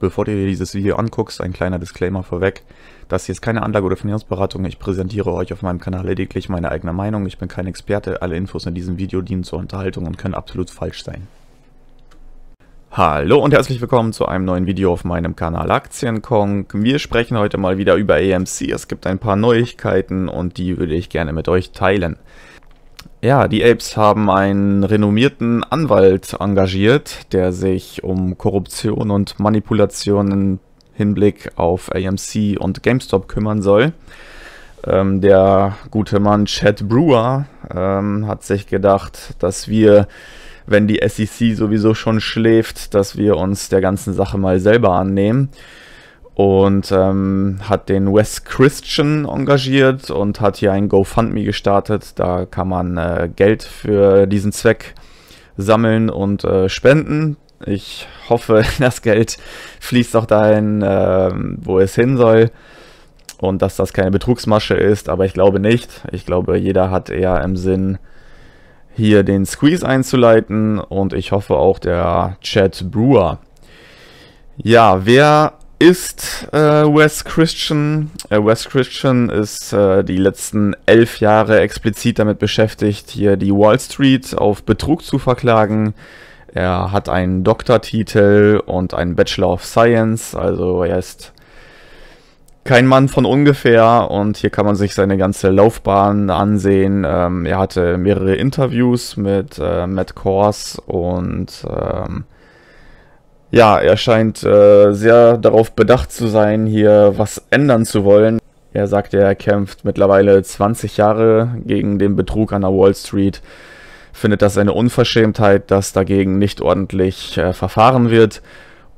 Bevor du dir dieses Video anguckst, ein kleiner Disclaimer vorweg. Das hier ist keine Anlage- oder Finanzberatung. Ich präsentiere euch auf meinem Kanal lediglich meine eigene Meinung. Ich bin kein Experte. Alle Infos in diesem Video dienen zur Unterhaltung und können absolut falsch sein. Hallo und herzlich willkommen zu einem neuen Video auf meinem Kanal Aktienkong. Wir sprechen heute mal wieder über AMC. E es gibt ein paar Neuigkeiten und die würde ich gerne mit euch teilen. Ja, die Apes haben einen renommierten Anwalt engagiert, der sich um Korruption und Manipulation im Hinblick auf AMC und GameStop kümmern soll. Ähm, der gute Mann Chad Brewer ähm, hat sich gedacht, dass wir, wenn die SEC sowieso schon schläft, dass wir uns der ganzen Sache mal selber annehmen und ähm, hat den Wes Christian engagiert und hat hier ein GoFundMe gestartet. Da kann man äh, Geld für diesen Zweck sammeln und äh, spenden. Ich hoffe, das Geld fließt auch dahin, äh, wo es hin soll und dass das keine Betrugsmasche ist, aber ich glaube nicht. Ich glaube, jeder hat eher im Sinn, hier den Squeeze einzuleiten und ich hoffe auch der Chat Brewer. Ja, wer ist äh, Wes Christian. Äh, Wes Christian ist äh, die letzten elf Jahre explizit damit beschäftigt, hier die Wall Street auf Betrug zu verklagen. Er hat einen Doktortitel und einen Bachelor of Science, also er ist kein Mann von ungefähr und hier kann man sich seine ganze Laufbahn ansehen. Ähm, er hatte mehrere Interviews mit äh, Matt Kors und ähm, ja, er scheint äh, sehr darauf bedacht zu sein, hier was ändern zu wollen. Er sagt, er kämpft mittlerweile 20 Jahre gegen den Betrug an der Wall Street, findet das eine Unverschämtheit, dass dagegen nicht ordentlich äh, verfahren wird.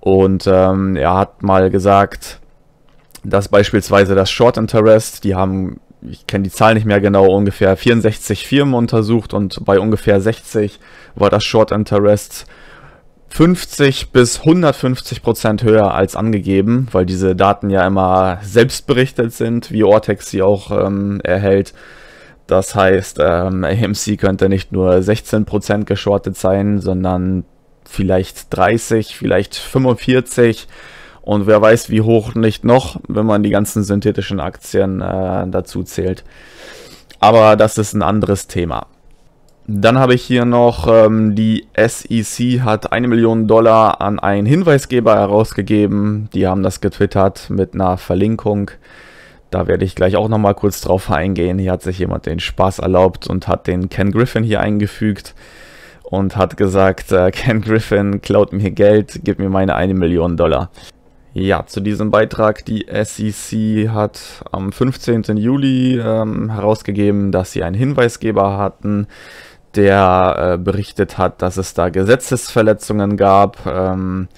Und ähm, er hat mal gesagt, dass beispielsweise das Short Interest, die haben, ich kenne die Zahl nicht mehr genau, ungefähr 64 Firmen untersucht und bei ungefähr 60 war das Short Interest 50 bis 150 Prozent höher als angegeben, weil diese Daten ja immer selbst berichtet sind, wie Ortex sie auch ähm, erhält. Das heißt, ähm, AMC könnte nicht nur 16 Prozent geschortet sein, sondern vielleicht 30, vielleicht 45 und wer weiß, wie hoch nicht noch, wenn man die ganzen synthetischen Aktien äh, dazu zählt. Aber das ist ein anderes Thema. Dann habe ich hier noch, ähm, die SEC hat eine Million Dollar an einen Hinweisgeber herausgegeben. Die haben das getwittert mit einer Verlinkung. Da werde ich gleich auch nochmal kurz drauf eingehen. Hier hat sich jemand den Spaß erlaubt und hat den Ken Griffin hier eingefügt und hat gesagt, äh, Ken Griffin klaut mir Geld, gib mir meine eine Million Dollar. Ja, zu diesem Beitrag, die SEC hat am 15. Juli ähm, herausgegeben, dass sie einen Hinweisgeber hatten, der äh, berichtet hat, dass es da Gesetzesverletzungen gab. Ähm,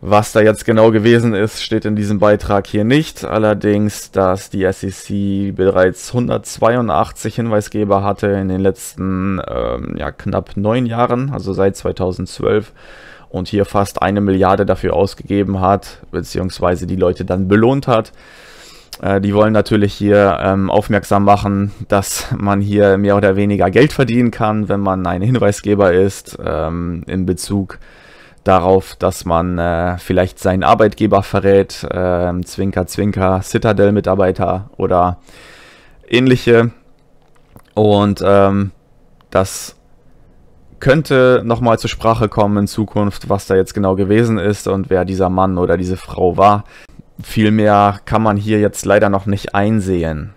was da jetzt genau gewesen ist, steht in diesem Beitrag hier nicht. Allerdings, dass die SEC bereits 182 Hinweisgeber hatte in den letzten ähm, ja, knapp neun Jahren, also seit 2012, und hier fast eine Milliarde dafür ausgegeben hat, beziehungsweise die Leute dann belohnt hat. Äh, die wollen natürlich hier ähm, aufmerksam machen, dass man hier mehr oder weniger Geld verdienen kann, wenn man ein Hinweisgeber ist ähm, in Bezug darauf, dass man äh, vielleicht seinen Arbeitgeber verrät, äh, Zwinker, Zwinker, Citadel-Mitarbeiter oder ähnliche. Und ähm, das könnte nochmal zur Sprache kommen in Zukunft, was da jetzt genau gewesen ist und wer dieser Mann oder diese Frau war viel mehr kann man hier jetzt leider noch nicht einsehen.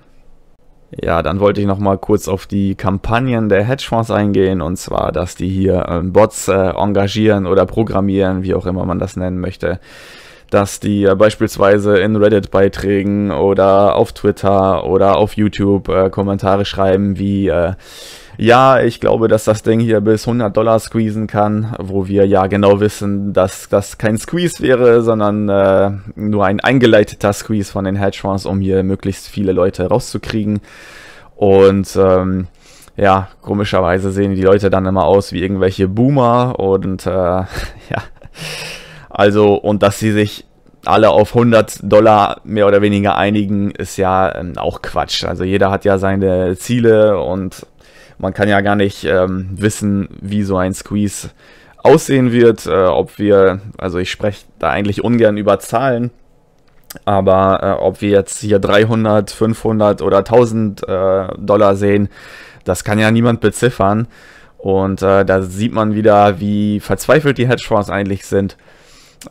Ja, dann wollte ich nochmal kurz auf die Kampagnen der Hedgefonds eingehen, und zwar, dass die hier ähm, Bots äh, engagieren oder programmieren, wie auch immer man das nennen möchte. Dass die äh, beispielsweise in Reddit-Beiträgen oder auf Twitter oder auf YouTube äh, Kommentare schreiben, wie äh, ja, ich glaube, dass das Ding hier bis 100 Dollar squeezen kann, wo wir ja genau wissen, dass das kein Squeeze wäre, sondern äh, nur ein eingeleiteter Squeeze von den Hedgefonds, um hier möglichst viele Leute rauszukriegen. Und ähm, ja, komischerweise sehen die Leute dann immer aus wie irgendwelche Boomer und äh, ja, also und dass sie sich alle auf 100 Dollar mehr oder weniger einigen, ist ja ähm, auch Quatsch. Also jeder hat ja seine Ziele und man kann ja gar nicht ähm, wissen, wie so ein Squeeze aussehen wird, äh, ob wir, also ich spreche da eigentlich ungern über Zahlen, aber äh, ob wir jetzt hier 300, 500 oder 1000 äh, Dollar sehen, das kann ja niemand beziffern. Und äh, da sieht man wieder, wie verzweifelt die Hedgefonds eigentlich sind.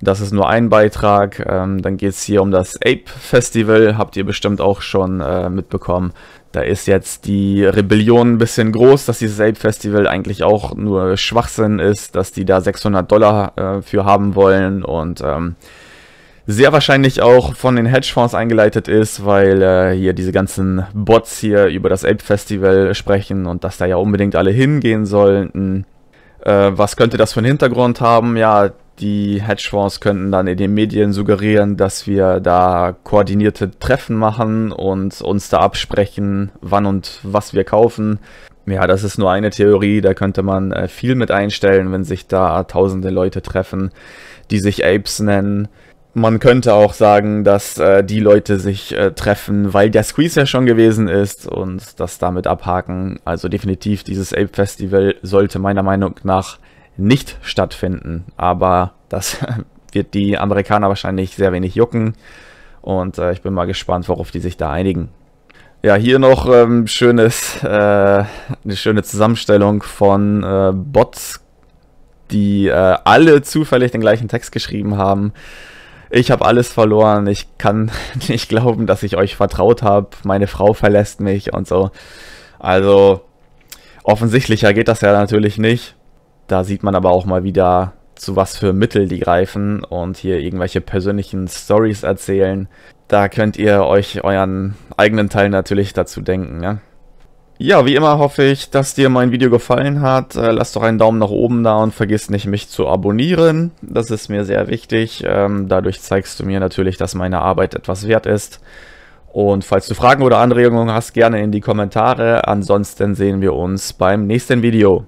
Das ist nur ein Beitrag. Ähm, dann geht es hier um das Ape Festival. Habt ihr bestimmt auch schon äh, mitbekommen. Da ist jetzt die Rebellion ein bisschen groß, dass dieses Ape Festival eigentlich auch nur Schwachsinn ist, dass die da 600 Dollar äh, für haben wollen und ähm, sehr wahrscheinlich auch von den Hedgefonds eingeleitet ist, weil äh, hier diese ganzen Bots hier über das Ape Festival sprechen und dass da ja unbedingt alle hingehen sollten. Äh, was könnte das für einen Hintergrund haben? Ja, die Hedgefonds könnten dann in den Medien suggerieren, dass wir da koordinierte Treffen machen und uns da absprechen, wann und was wir kaufen. Ja, das ist nur eine Theorie, da könnte man äh, viel mit einstellen, wenn sich da tausende Leute treffen, die sich Apes nennen. Man könnte auch sagen, dass äh, die Leute sich äh, treffen, weil der Squeeze ja schon gewesen ist und das damit abhaken. Also definitiv dieses Ape Festival sollte meiner Meinung nach nicht stattfinden. Aber das wird die Amerikaner wahrscheinlich sehr wenig jucken. Und äh, ich bin mal gespannt, worauf die sich da einigen. Ja, hier noch ähm, schönes, äh, eine schöne Zusammenstellung von äh, Bots, die äh, alle zufällig den gleichen Text geschrieben haben. Ich habe alles verloren, ich kann nicht glauben, dass ich euch vertraut habe, meine Frau verlässt mich und so. Also offensichtlicher geht das ja natürlich nicht. Da sieht man aber auch mal wieder, zu was für Mittel die greifen und hier irgendwelche persönlichen Stories erzählen. Da könnt ihr euch euren eigenen Teil natürlich dazu denken. Ja? ja, wie immer hoffe ich, dass dir mein Video gefallen hat. Äh, lass doch einen Daumen nach oben da und vergiss nicht, mich zu abonnieren. Das ist mir sehr wichtig. Ähm, dadurch zeigst du mir natürlich, dass meine Arbeit etwas wert ist. Und falls du Fragen oder Anregungen hast, gerne in die Kommentare. Ansonsten sehen wir uns beim nächsten Video.